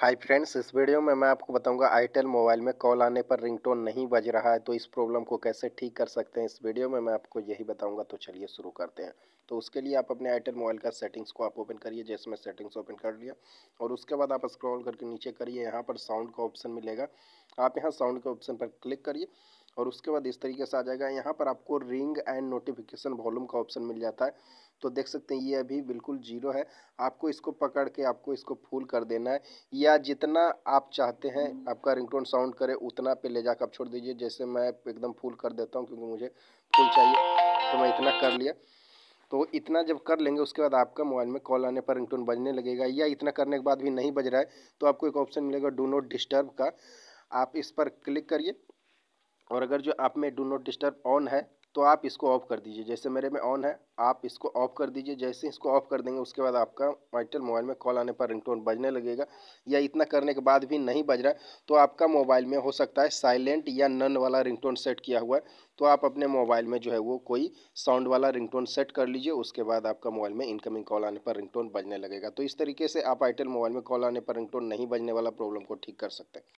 hi friends इस video में मैं आपको बताऊंगा आईटेल मोबाइल में कॉल आने पर रिंगटोन नहीं बज रहा है तो इस प्रॉब्लम को कैसे ठीक कर सकते हैं इस वीडियो में मैं आपको यही बताऊंगा तो चलिए शुरू करते हैं तो उसके लिए आप अपने आईटेल मोबाइल का सेटिंग्स को आप ओपन करिए जैसे मैं सेटिंग्स ओपन कर लिया और उसके बाद आप स्क्रॉल करके नीचे करिए यहाँ पर साउंड का ऑप्शन मिलेगा आप यहाँ साउंड के ऑप्शन पर क्लिक करिए और उसके बाद इस तरीके से आ जाएगा यहाँ पर आपको रिंग एंड नोटिफिकेशन वॉल्यूम का ऑप्शन मिल जाता है तो देख सकते हैं ये अभी बिल्कुल जीरो है आपको इसको पकड़ के आपको इसको फूल कर देना है या जितना आप चाहते हैं आपका रिंगटोन साउंड करे उतना पे ले जाकर आप छोड़ दीजिए जैसे मैं एकदम फूल कर देता हूँ क्योंकि मुझे फूल चाहिए तो मैं इतना कर लिया तो इतना जब कर लेंगे उसके बाद आपका मोबाइल में कॉल आने पर रिंगटोन बजने लगेगा या इतना करने के बाद भी नहीं बज रहा है तो आपको एक ऑप्शन मिलेगा डू नॉट डिस्टर्ब का आप इस पर क्लिक करिए और अगर जो आप में डू नॉट डिस्टर्ब ऑन है तो आप इसको ऑफ़ कर दीजिए जैसे मेरे में ऑन है आप इसको ऑफ़ कर दीजिए जैसे इसको ऑफ़ कर देंगे उसके बाद आपका माइटल मोबाइल में कॉल आने पर रिंगटोन बजने लगेगा या इतना करने के बाद भी नहीं बज रहा है तो आपका मोबाइल में हो सकता है साइलेंट या नन वाला रिंगटोन सेट किया हुआ है तो आप अपने मोबाइल में जो है वो कोई साउंड वाला रिंगटोन सेट कर लीजिए उसके बाद आपका मोबाइल में इनकमिंग कॉल आने पर रिंगटोन बजने लगेगा तो इस तरीके से आप आइटल मोबाइल में कॉल आने पर रिंगटोन नहीं बजने वाला प्रॉब्लम को ठीक कर सकते हैं